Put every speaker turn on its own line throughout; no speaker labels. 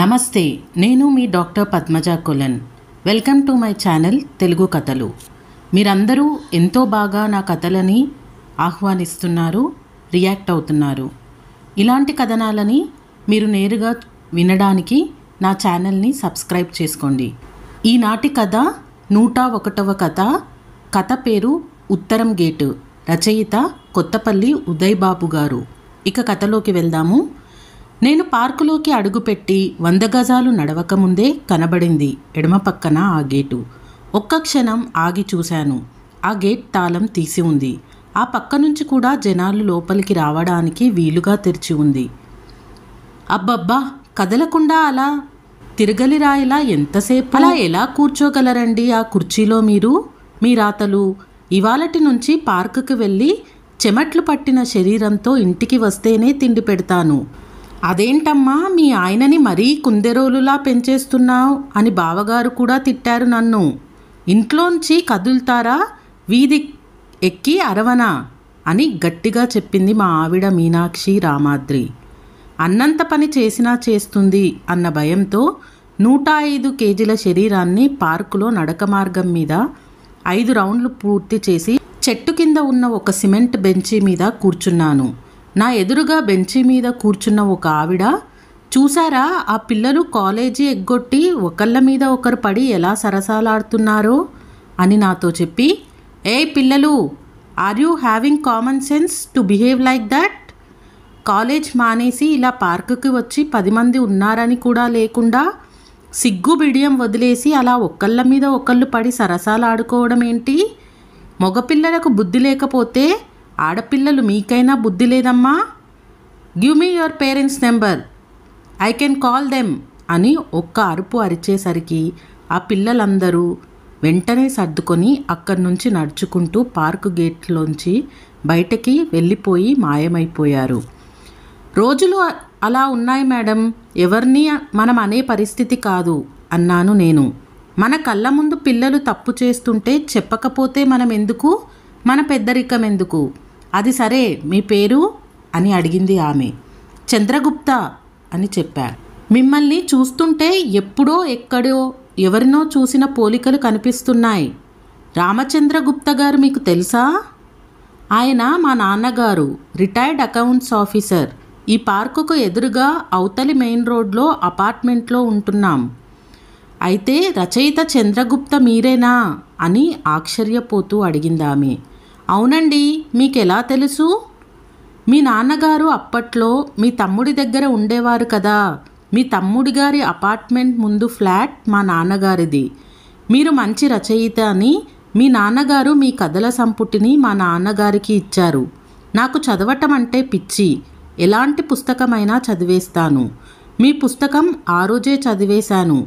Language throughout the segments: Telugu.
నమస్తే నేను మీ doctor Padmaja Kolan welcome to my channel Telugu కథలు మీరందరూ ఎంతో బాగా నా కథలని ఆహ్వానిస్తున్నారు రియాక్ట్ అవుతున్నారు ఇలాంటి కథనాలని మీరు నేరుగా వినడానికి నా ఛానల్ని సబ్స్క్రైబ్ చేసుకోండి ఈనాటి కథ నూట ఒకటవ కథ కథ పేరు ఉత్తరం గేటు రచయిత కొత్తపల్లి ఉదయ్ బాబు గారు ఇక కథలోకి వెళ్దాము నేను పార్కులోకి అడుగుపెట్టి వంద గజాలు నడవకముందే కనబడింది ఎడమ పక్కన ఆ గేటు ఒక్క క్షణం ఆగి చూశాను ఆ గేట్ తాళం తీసి ఉంది ఆ పక్క నుంచి కూడా జనాలు లోపలికి రావడానికి వీలుగా తెరిచి ఉంది అబ్బబ్బా కదలకుండా అలా తిరగలిరాయిలా ఎంతసేపు అలా ఎలా కూర్చోగలరండి ఆ కుర్చీలో మీరు మీ రాతలు ఇవాళటి నుంచి పార్కుకు వెళ్ళి చెమట్లు పట్టిన శరీరంతో ఇంటికి వస్తేనే తిండి పెడతాను అదేంటమ్మా మీ ఆయనని మరీ కుందెరోలులా పెంచేస్తున్నావు అని బావగారు కూడా తిట్టారు నన్ను ఇంట్లోంచి కదులుతారా వీధి ఎక్కి అరవనా అని గట్టిగా చెప్పింది మా ఆవిడ మీనాక్షి రామాద్రి అన్నంత పని చేసినా చేస్తుంది అన్న భయంతో నూట ఐదు కేజీల శరీరాన్ని పార్కులో నడక మార్గం మీద ఐదు రౌండ్లు పూర్తి చేసి చెట్టు కింద ఉన్న ఒక సిమెంట్ బెంచి మీద కూర్చున్నాను నా ఎదురుగా బెంచి మీద కూర్చున్న ఒక ఆవిడ చూసారా ఆ పిల్లలు కాలేజీ ఎగ్గొట్టి ఒకళ్ళ మీద ఒకరు పడి ఎలా సరసాలాడుతున్నారో అని నాతో చెప్పి ఏ పిల్లలు are you having common sense to behave like that college మానేసి ఇలా పార్కుకి వచ్చి పది మంది ఉన్నారని కూడా లేకుండా సిగ్గు బిడియం వదిలేసి అలా ఒకళ్ళ మీద ఒకళ్ళు పడి సరసాలాడుకోవడం ఏంటి మగపిల్లలకు బుద్ధి లేకపోతే ఆడపిల్లలు మీకైనా బుద్ధి లేదమ్మా give me your parents number I can call them అని ఒక్క అరుపు అరిచేసరికి ఆ పిల్లలందరూ వెంటనే సర్దుకొని అక్కడి నుంచి నడుచుకుంటూ పార్కు గేట్లోంచి బయటకి వెళ్ళిపోయి మాయమైపోయారు రోజులు అలా ఉన్నాయి మేడం ఎవరిని మనం అనే పరిస్థితి కాదు అన్నాను నేను మన కళ్ళ ముందు పిల్లలు తప్పు చేస్తుంటే చెప్పకపోతే మనం ఎందుకు మన పెద్దరికం ఎందుకు అది సరే మీ పేరు అని అడిగింది ఆమె చంద్రగుప్త అని చెప్పారు మిమ్మల్ని చూస్తుంటే ఎప్పుడో ఎక్కడో ఎవరినో చూసిన పోలికలు కనిపిస్తున్నాయి రామచంద్రగుప్త గారు మీకు తెలుసా ఆయన మా నాన్నగారు రిటైర్డ్ అకౌంట్స్ ఆఫీసర్ ఈ పార్కుకు ఎదురుగా అవతలి మెయిన్ రోడ్లో అపార్ట్మెంట్లో ఉంటున్నాం అయితే రచయిత చంద్రగుప్త మీరేనా అని ఆశ్చర్యపోతూ అడిగిందామె అవునండి మీకెలా తెలుసు మీ నాన్నగారు అప్పట్లో మీ తమ్ముడి దగ్గర ఉండేవారు కదా మీ తమ్ముడి గారి అపార్ట్మెంట్ ముందు ఫ్లాట్ మా నాన్నగారిది మీరు మంచి రచయిత అని మీ నాన్నగారు మీ కథల సంపుటిని మా నాన్నగారికి ఇచ్చారు నాకు చదవటం అంటే పిచ్చి ఎలాంటి పుస్తకమైనా చదివేస్తాను మీ పుస్తకం ఆ రోజే చదివేశాను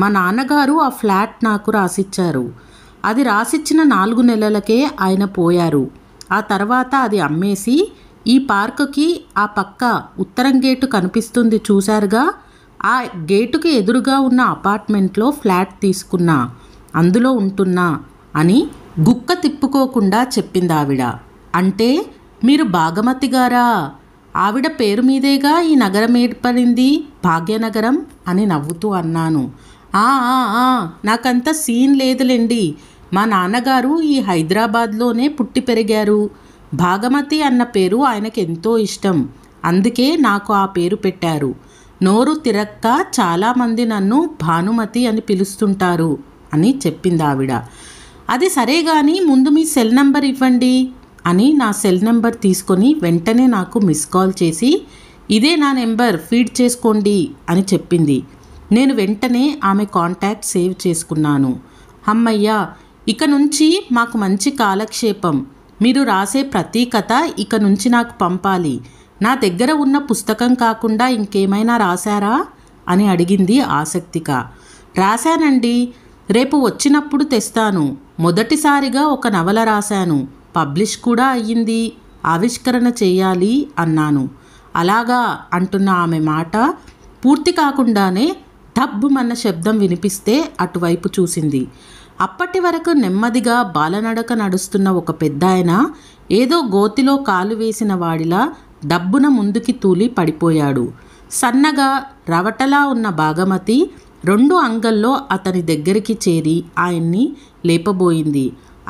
మా నాన్నగారు ఆ ఫ్లాట్ నాకు రాసిచ్చారు అది రాసిచ్చిన నాలుగు నెలలకే ఆయన పోయారు ఆ తర్వాత అది అమ్మేసి ఈ పార్కుకి ఆ పక్క ఉత్తరం గేటు కనిపిస్తుంది చూశారుగా ఆ గేటుకి ఎదురుగా ఉన్న అపార్ట్మెంట్లో ఫ్లాట్ తీసుకున్నా అందులో ఉంటున్నా అని గుక్క తిప్పుకోకుండా చెప్పింది ఆవిడ అంటే మీరు భాగమతి గారా ఆవిడ పేరు మీదేగా ఈ నగరం ఏర్పడింది భాగ్యనగరం అని నవ్వుతూ అన్నాను నాకంత సీన్ లేదులేండి మా నాన్నగారు ఈ హైదరాబాద్లోనే పుట్టి పెరిగారు భాగమతి అన్న పేరు ఆయనకు ఎంతో ఇష్టం అందుకే నాకు ఆ పేరు పెట్టారు నోరు తిరక్క చాలామంది నన్ను భానుమతి అని పిలుస్తుంటారు అని చెప్పింది ఆవిడ అది సరే కానీ ముందు మీ సెల్ నంబర్ ఇవ్వండి అని నా సెల్ నంబర్ తీసుకొని వెంటనే నాకు మిస్ కాల్ చేసి ఇదే నా నెంబర్ ఫీడ్ చేసుకోండి అని చెప్పింది నేను వెంటనే ఆమె కాంటాక్ట్ సేవ్ చేసుకున్నాను అమ్మయ్యా ఇక నుంచి మాకు మంచి కాలక్షేపం మీరు రాసే ప్రతి కథ ఇక నుంచి నాకు పంపాలి నా దగ్గర ఉన్న పుస్తకం కాకుండా ఇంకేమైనా రాశారా అని అడిగింది ఆసక్తిక రాశానండి రేపు వచ్చినప్పుడు తెస్తాను మొదటిసారిగా ఒక నవల రాశాను పబ్లిష్ కూడా అయ్యింది ఆవిష్కరణ చేయాలి అన్నాను అలాగా అంటున్న ఆమె మాట పూర్తి కాకుండానే మన శబ్దం వినిపిస్తే అటువైపు చూసింది అప్పటి వరకు నెమ్మదిగా బాలనడక నడుస్తున్న ఒక పెద్దాయన ఏదో గోతిలో కాలు వేసిన వాడిలా డబ్బున ముందుకి తూలి పడిపోయాడు సన్నగా రవటలా ఉన్న భాగమతి రెండు అంగల్లో అతని దగ్గరికి చేరి ఆయన్ని లేపబోయింది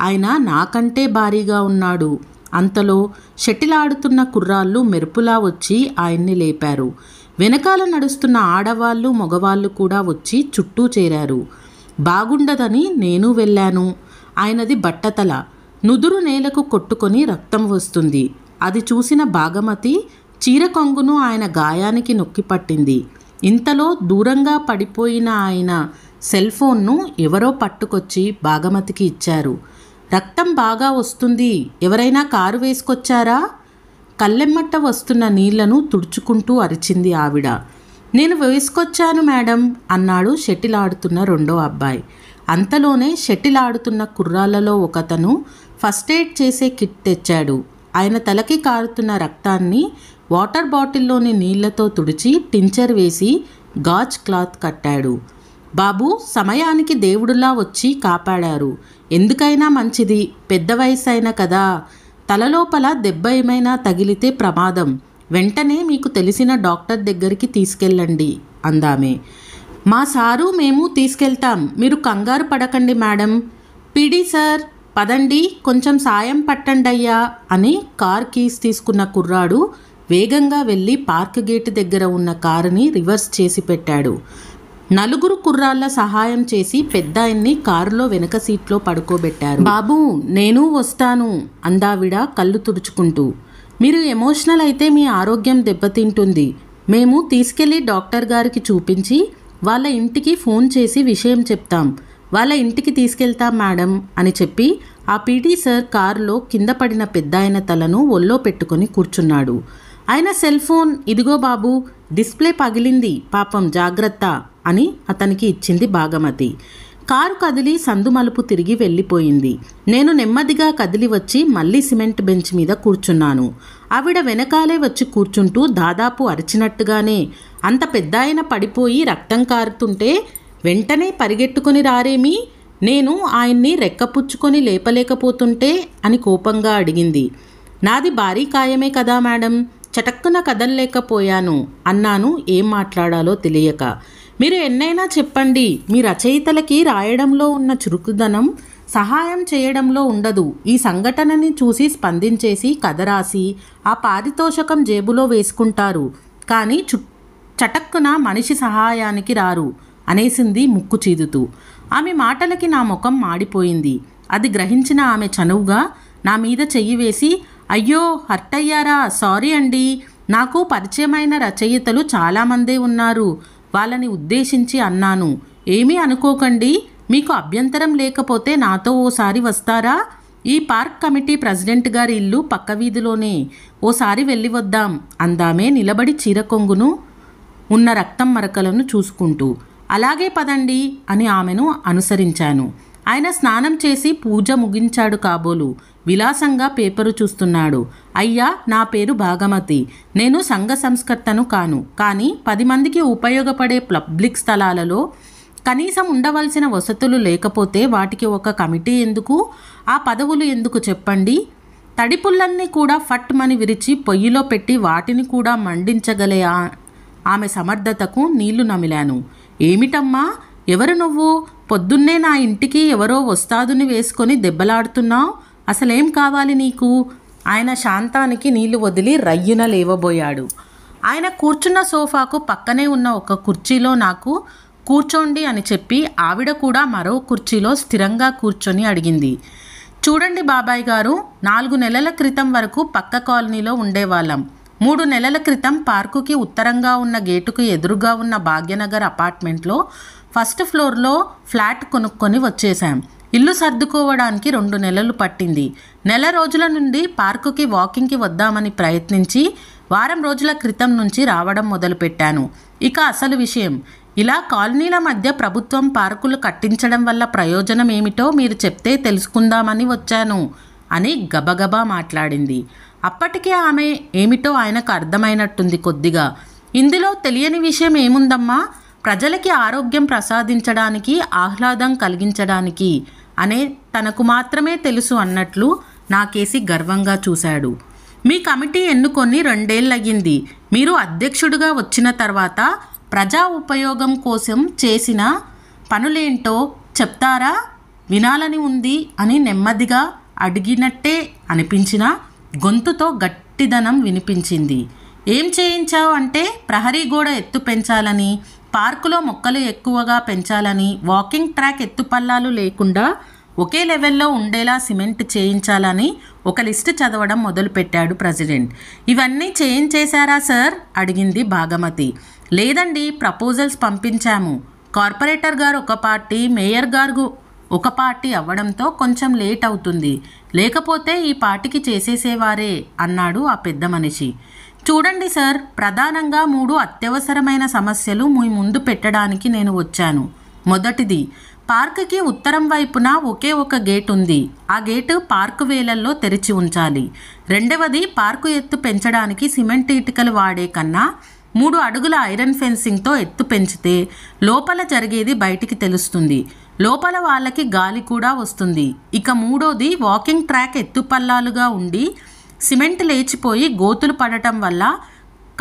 ఆయన నాకంటే భారీగా ఉన్నాడు అంతలో షటిలాడుతున్న కుర్రాళ్ళు మెరుపులా వచ్చి ఆయన్ని లేపారు వెనకాల నడుస్తున్న ఆడవాళ్ళు మగవాళ్ళు కూడా వచ్చి చుట్టూ చేరారు బాగుండదని నేను వెళ్ళాను ఆయనది బట్టతల నుదురు నేలకు కొట్టుకొని రక్తం వస్తుంది అది చూసిన భాగమతి చీర కొంగును ఆయన గాయానికి నొక్కి పట్టింది ఇంతలో దూరంగా పడిపోయిన ఆయన సెల్ ఫోన్ను ఎవరో పట్టుకొచ్చి భాగమతికి ఇచ్చారు రక్తం బాగా వస్తుంది ఎవరైనా కారు వేసుకొచ్చారా కల్లెమ్మట్ట వస్తున్న నీళ్లను తుడుచుకుంటూ అరిచింది ఆవిడ నేను వేసుకొచ్చాను మేడం అన్నాడు ఆడుతున్న రెండో అబ్బాయి అంతలోనే ఆడుతున్న కుర్రాళ్లలో ఒకతను ఫస్ట్ ఎయిడ్ చేసే కిట్ తెచ్చాడు ఆయన తలకి కారుతున్న రక్తాన్ని వాటర్ బాటిల్లోని నీళ్లతో తుడిచి టించర్ వేసి గాజ్ క్లాత్ కట్టాడు బాబు సమయానికి దేవుడులా వచ్చి కాపాడారు ఎందుకైనా మంచిది పెద్ద వయసు అయిన కదా తలలోపల దెబ్బ ఏమైనా తగిలితే ప్రమాదం వెంటనే మీకు తెలిసిన డాక్టర్ దగ్గరికి తీసుకెళ్ళండి అందామే మా సారు మేము తీసుకెళ్తాం మీరు కంగారు పడకండి మేడం పిడి సార్ పదండి కొంచెం సాయం పట్టండయ్యా అని కార్ కీస్ తీసుకున్న కుర్రాడు వేగంగా వెళ్ళి పార్క్ గేట్ దగ్గర ఉన్న కారుని రివర్స్ చేసి పెట్టాడు నలుగురు కుర్రాళ్ళ సహాయం చేసి పెద్ద ఆయన్ని కారులో వెనక సీట్లో పడుకోబెట్టారు బాబు నేను వస్తాను అందావిడ కళ్ళు తుడుచుకుంటూ మీరు ఎమోషనల్ అయితే మీ ఆరోగ్యం దెబ్బతింటుంది మేము తీసుకెళ్ళి డాక్టర్ గారికి చూపించి వాళ్ళ ఇంటికి ఫోన్ చేసి విషయం చెప్తాం వాళ్ళ ఇంటికి తీసుకెళ్తాం మేడం అని చెప్పి ఆ పీటీ సార్ కారులో కింద పడిన పెద్దాయన తలను ఒల్లో పెట్టుకొని కూర్చున్నాడు ఆయన సెల్ ఫోన్ ఇదిగో బాబు డిస్ప్లే పగిలింది పాపం జాగ్రత్త అని అతనికి ఇచ్చింది భాగమతి కారు కదిలి సందుమలుపు తిరిగి వెళ్ళిపోయింది నేను నెమ్మదిగా కదిలి వచ్చి మళ్ళీ సిమెంట్ బెంచ్ మీద కూర్చున్నాను ఆవిడ వెనకాలే వచ్చి కూర్చుంటూ దాదాపు అరిచినట్టుగానే అంత పెద్దాయన పడిపోయి రక్తం కారుతుంటే వెంటనే పరిగెట్టుకుని రారేమి నేను ఆయన్ని రెక్కపుచ్చుకొని లేపలేకపోతుంటే అని కోపంగా అడిగింది నాది భారీ కాయమే కదా మేడం చటక్కున కదల్లేకపోయాను అన్నాను ఏం మాట్లాడాలో తెలియక మీరు ఎన్నైనా చెప్పండి మీ రచయితలకి రాయడంలో ఉన్న చురుకుదనం సహాయం చేయడంలో ఉండదు ఈ సంఘటనని చూసి స్పందించేసి కథ రాసి ఆ పారితోషకం జేబులో వేసుకుంటారు కానీ చు చటక్కున మనిషి సహాయానికి రారు అనేసింది ముక్కు చీదుతూ ఆమె మాటలకి నా ముఖం మాడిపోయింది అది గ్రహించిన ఆమె చనువుగా నా మీద చెయ్యి వేసి అయ్యో హర్ట్ అయ్యారా సారీ అండి నాకు పరిచయమైన రచయితలు చాలామందే ఉన్నారు వాళ్ళని ఉద్దేశించి అన్నాను ఏమీ అనుకోకండి మీకు అభ్యంతరం లేకపోతే నాతో ఓసారి వస్తారా ఈ పార్క్ కమిటీ ప్రెసిడెంట్ గారి ఇల్లు పక్క వీధిలోనే ఓసారి వెళ్ళి వద్దాం అందామే నిలబడి చీరకొంగును ఉన్న రక్తం మరకలను చూసుకుంటూ అలాగే పదండి అని ఆమెను అనుసరించాను ఆయన స్నానం చేసి పూజ ముగించాడు కాబోలు విలాసంగా పేపరు చూస్తున్నాడు అయ్యా నా పేరు భాగమతి నేను సంఘ సంస్కర్తను కాను కానీ పది మందికి ఉపయోగపడే పబ్లిక్ స్థలాలలో కనీసం ఉండవలసిన వసతులు లేకపోతే వాటికి ఒక కమిటీ ఎందుకు ఆ పదవులు ఎందుకు చెప్పండి తడిపుల్లన్నీ కూడా ఫట్ మని విరిచి పొయ్యిలో పెట్టి వాటిని కూడా మండించగలే ఆమె సమర్థతకు నీళ్లు నమిలాను ఏమిటమ్మా ఎవరు నువ్వు పొద్దున్నే నా ఇంటికి ఎవరో వస్తాదుని వేసుకొని దెబ్బలాడుతున్నావు అసలేం కావాలి నీకు ఆయన శాంతానికి నీళ్లు వదిలి రయ్యున లేవబోయాడు ఆయన కూర్చున్న సోఫాకు పక్కనే ఉన్న ఒక కుర్చీలో నాకు కూర్చోండి అని చెప్పి ఆవిడ కూడా మరో కుర్చీలో స్థిరంగా కూర్చొని అడిగింది చూడండి బాబాయ్ గారు నాలుగు నెలల క్రితం వరకు పక్క కాలనీలో ఉండేవాళ్ళం మూడు నెలల క్రితం పార్కుకి ఉత్తరంగా ఉన్న గేటుకు ఎదురుగా ఉన్న భాగ్యనగర్ అపార్ట్మెంట్లో ఫస్ట్ ఫ్లోర్లో ఫ్లాట్ కొనుక్కొని వచ్చేసాం ఇల్లు సర్దుకోవడానికి రెండు నెలలు పట్టింది నెల రోజుల నుండి పార్కుకి వాకింగ్కి వద్దామని ప్రయత్నించి వారం రోజుల క్రితం నుంచి రావడం మొదలుపెట్టాను ఇక అసలు విషయం ఇలా కాలనీల మధ్య ప్రభుత్వం పార్కులు కట్టించడం వల్ల ప్రయోజనం ఏమిటో మీరు చెప్తే తెలుసుకుందామని వచ్చాను అని గబగబా మాట్లాడింది అప్పటికే ఆమె ఏమిటో ఆయనకు అర్థమైనట్టుంది కొద్దిగా ఇందులో తెలియని విషయం ఏముందమ్మా ప్రజలకి ఆరోగ్యం ప్రసాదించడానికి ఆహ్లాదం కలిగించడానికి అనే తనకు మాత్రమే తెలుసు అన్నట్లు నాకేసి గర్వంగా చూశాడు మీ కమిటీ ఎన్నుకొని రెండేళ్ళయ్యింది మీరు అధ్యక్షుడిగా వచ్చిన తర్వాత ప్రజా ఉపయోగం కోసం చేసిన పనులేంటో చెప్తారా వినాలని ఉంది అని నెమ్మదిగా అడిగినట్టే అనిపించిన గొంతుతో గట్టిదనం వినిపించింది ఏం చేయించావు అంటే ప్రహరీ గోడ ఎత్తు పెంచాలని పార్కులో మొక్కలు ఎక్కువగా పెంచాలని వాకింగ్ ట్రాక్ ఎత్తుపల్లాలు లేకుండా ఒకే లెవెల్లో ఉండేలా సిమెంట్ చేయించాలని ఒక లిస్టు చదవడం మొదలుపెట్టాడు ప్రెసిడెంట్ ఇవన్నీ చేయించేశారా సార్ అడిగింది భాగమతి లేదండి ప్రపోజల్స్ పంపించాము కార్పొరేటర్ గారు ఒక పార్టీ మేయర్ గారు ఒక పార్టీ అవ్వడంతో కొంచెం లేట్ అవుతుంది లేకపోతే ఈ పార్టీకి చేసేసేవారే అన్నాడు ఆ పెద్ద మనిషి చూడండి సార్ ప్రధానంగా మూడు అత్యవసరమైన సమస్యలు మీ ముందు పెట్టడానికి నేను వచ్చాను మొదటిది పార్క్కి ఉత్తరం వైపున ఒకే ఒక గేట్ ఉంది ఆ గేటు పార్కు వేలల్లో తెరిచి ఉంచాలి రెండవది పార్కు ఎత్తు పెంచడానికి సిమెంట్ ఇటుకలు వాడే కన్నా మూడు అడుగుల ఐరన్ ఫెన్సింగ్తో ఎత్తు పెంచితే లోపల జరిగేది బయటికి తెలుస్తుంది లోపల వాళ్ళకి గాలి కూడా వస్తుంది ఇక మూడోది వాకింగ్ ట్రాక్ ఎత్తు పల్లాలుగా ఉండి సిమెంట్ లేచిపోయి గోతులు పడటం వల్ల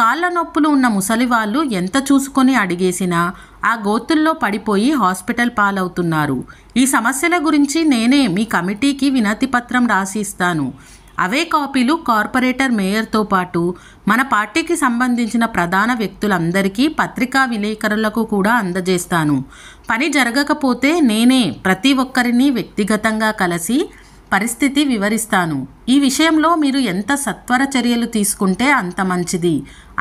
కాళ్ళ నొప్పులు ఉన్న ముసలి వాళ్ళు ఎంత చూసుకొని అడిగేసినా ఆ గోతుల్లో పడిపోయి హాస్పిటల్ పాలవుతున్నారు ఈ సమస్యల గురించి నేనే మీ కమిటీకి వినతి పత్రం రాసి ఇస్తాను అవే కాపీలు కార్పొరేటర్ మేయర్తో పాటు మన పార్టీకి సంబంధించిన ప్రధాన వ్యక్తులందరికీ పత్రికా విలేకరులకు కూడా అందజేస్తాను పని జరగకపోతే నేనే ప్రతి ఒక్కరిని వ్యక్తిగతంగా కలిసి పరిస్థితి వివరిస్తాను ఈ విషయంలో మీరు ఎంత సత్వర చర్యలు తీసుకుంటే అంత మంచిది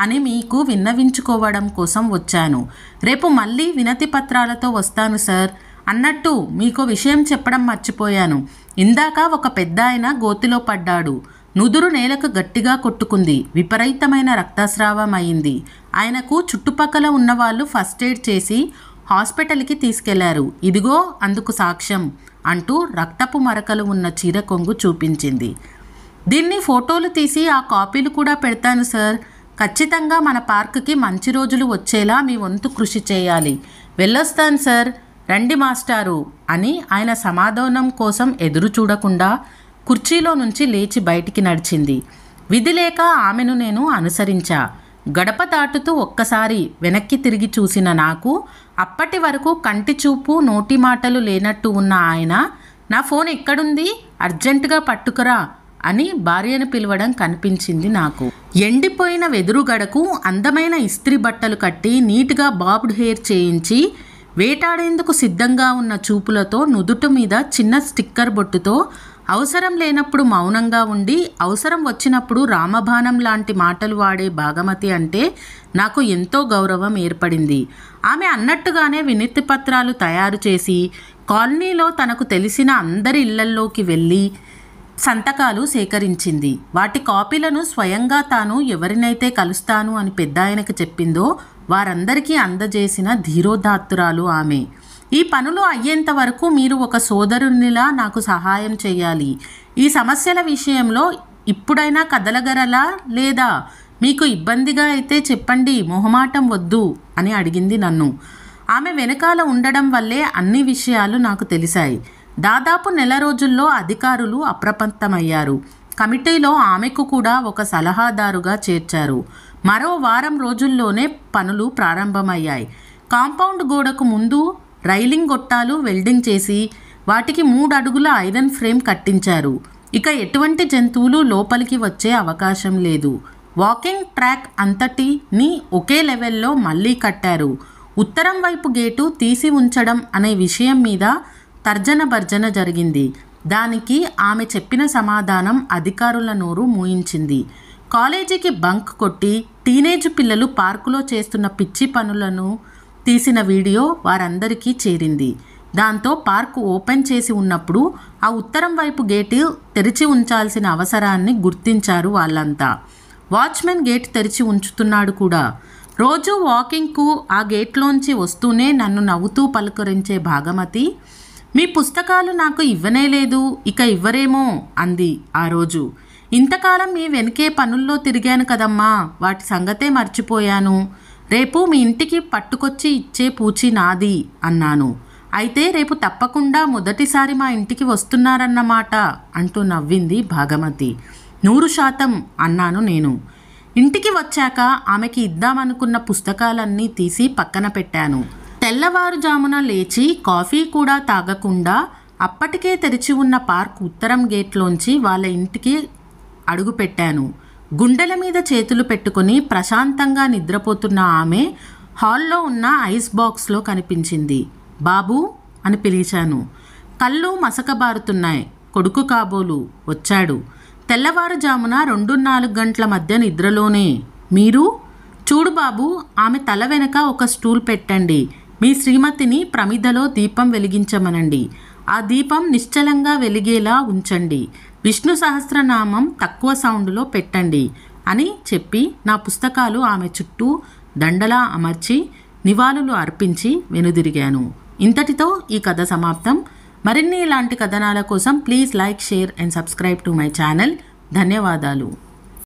అని మీకు విన్నవించుకోవడం కోసం వచ్చాను రేపు మళ్ళీ వినతి పత్రాలతో వస్తాను సార్ అన్నట్టు మీకు విషయం చెప్పడం మర్చిపోయాను ఇందాక ఒక పెద్ద ఆయన గోతిలో పడ్డాడు నుదురు నేలకు గట్టిగా కొట్టుకుంది విపరీతమైన రక్తస్రావం అయింది ఆయనకు చుట్టుపక్కల ఉన్నవాళ్ళు ఫస్ట్ ఎయిడ్ చేసి హాస్పిటల్కి తీసుకెళ్లారు ఇదిగో అందుకు సాక్ష్యం అంటూ రక్తపు మరకలు ఉన్న చీర కొంగు చూపించింది దీన్ని ఫోటోలు తీసి ఆ కాపీలు కూడా పెడతాను సార్ ఖచ్చితంగా మన పార్క్కి మంచి రోజులు వచ్చేలా మీ వంతు కృషి చేయాలి వెళ్ళొస్తాను సార్ రండి మాస్టారు అని ఆయన సమాధానం కోసం ఎదురు చూడకుండా కుర్చీలో నుంచి లేచి బయటికి నడిచింది విధి లేక ఆమెను నేను అనుసరించా గడప దాటుతూ ఒక్కసారి వెనక్కి తిరిగి చూసిన నాకు అప్పటి వరకు కంటి చూపు నోటి మాటలు లేనట్టు ఉన్న ఆయన నా ఫోన్ ఎక్కడుంది అర్జెంటుగా పట్టుకురా అని భార్యను పిలవడం కనిపించింది నాకు ఎండిపోయిన వెదురుగడకు అందమైన ఇస్త్రీ బట్టలు కట్టి నీట్గా బాబ్డ్ హెయిర్ చేయించి వేటాడేందుకు సిద్ధంగా ఉన్న చూపులతో నుదుట మీద చిన్న స్టిక్కర్ బొట్టుతో అవసరం లేనప్పుడు మౌనంగా ఉండి అవసరం వచ్చినప్పుడు రామబాణం లాంటి మాటలు వాడే భాగమతి అంటే నాకు ఎంతో గౌరవం ఏర్పడింది ఆమె అన్నట్టుగానే వినతి పత్రాలు తయారు చేసి కాలనీలో తనకు తెలిసిన అందరి ఇళ్లల్లోకి వెళ్ళి సంతకాలు సేకరించింది వాటి కాపీలను స్వయంగా తాను ఎవరినైతే కలుస్తాను అని పెద్దాయనకు చెప్పిందో వారందరికీ అందజేసిన ధీరోధాత్తురాలు ఆమె ఈ పనులు అయ్యేంత వరకు మీరు ఒక సోదరునిలా నాకు సహాయం చేయాలి ఈ సమస్యల విషయంలో ఇప్పుడైనా కదలగలరా లేదా మీకు ఇబ్బందిగా అయితే చెప్పండి మొహమాటం వద్దు అని అడిగింది నన్ను ఆమె వెనకాల ఉండడం వల్లే అన్ని విషయాలు నాకు తెలిసాయి దాదాపు నెల రోజుల్లో అధికారులు అప్రమత్తమయ్యారు కమిటీలో ఆమెకు కూడా ఒక సలహాదారుగా చేర్చారు మరో వారం రోజుల్లోనే పనులు ప్రారంభమయ్యాయి కాంపౌండ్ గోడకు ముందు రైలింగ్ గొట్టాలు వెల్డింగ్ చేసి వాటికి మూడు అడుగుల ఐరన్ ఫ్రేమ్ కట్టించారు ఇక ఎటువంటి జంతువులు లోపలికి వచ్చే అవకాశం లేదు వాకింగ్ ట్రాక్ అంతటిని ఒకే లెవెల్లో మళ్ళీ కట్టారు ఉత్తరం వైపు గేటు తీసి ఉంచడం అనే విషయం మీద తర్జన భర్జన జరిగింది దానికి ఆమె చెప్పిన సమాధానం అధికారుల నోరు మూయించింది కాలేజీకి బంక్ కొట్టి టీనేజ్ పిల్లలు పార్కులో చేస్తున్న పిచ్చి పనులను తీసిన వీడియో వారందరికీ చేరింది దాంతో పార్కు ఓపెన్ చేసి ఉన్నప్పుడు ఆ ఉత్తరం వైపు గేటు తెరిచి ఉంచాల్సిన అవసరాన్ని గుర్తించారు వాళ్ళంతా వాచ్మెన్ గేట్ తెరిచి ఉంచుతున్నాడు కూడా రోజు వాకింగ్కు ఆ గేట్లోంచి వస్తూనే నన్ను నవ్వుతూ పలుకరించే భాగమతి మీ పుస్తకాలు నాకు ఇవ్వనే లేదు ఇక ఇవ్వరేమో అంది ఆ రోజు ఇంతకాలం మీ వెనుకే పనుల్లో తిరిగాను కదమ్మా వాటి సంగతే మర్చిపోయాను రేపు మీ ఇంటికి పట్టుకొచ్చి ఇచ్చే పూచి నాది అన్నాను అయితే రేపు తప్పకుండా మొదటిసారి మా ఇంటికి వస్తున్నారన్నమాట అంటూ నవ్వింది భాగమతి నూరు శాతం అన్నాను నేను ఇంటికి వచ్చాక ఆమెకి ఇద్దామనుకున్న పుస్తకాలన్నీ తీసి పక్కన పెట్టాను తెల్లవారుజామున లేచి కాఫీ కూడా తాగకుండా అప్పటికే తెరిచి ఉన్న పార్క్ ఉత్తరం గేట్లోంచి వాళ్ళ ఇంటికి అడుగుపెట్టాను గుండెల మీద చేతులు పెట్టుకుని ప్రశాంతంగా నిద్రపోతున్న ఆమె హాల్లో ఉన్న ఐస్ బాక్స్లో కనిపించింది బాబు అని పిలిచాను కళ్ళు మసకబారుతున్నాయి కొడుకు కాబోలు వచ్చాడు తెల్లవారుజామున రెండు నాలుగు గంటల మధ్య నిద్రలోనే మీరు చూడు బాబు ఆమె తల వెనక ఒక స్టూల్ పెట్టండి మీ శ్రీమతిని ప్రమిదలో దీపం వెలిగించమనండి ఆ దీపం నిశ్చలంగా వెలిగేలా ఉంచండి విష్ణు సహస్రనామం తక్కువ సౌండ్లో పెట్టండి అని చెప్పి నా పుస్తకాలు ఆమె చుట్టూ దండలా అమర్చి నివాళులు అర్పించి వెనుదిరిగాను ఇంతటితో ఈ కథ సమాప్తం మరిన్ని ఇలాంటి కథనాల కోసం please like share and subscribe to my channel ధన్యవాదాలు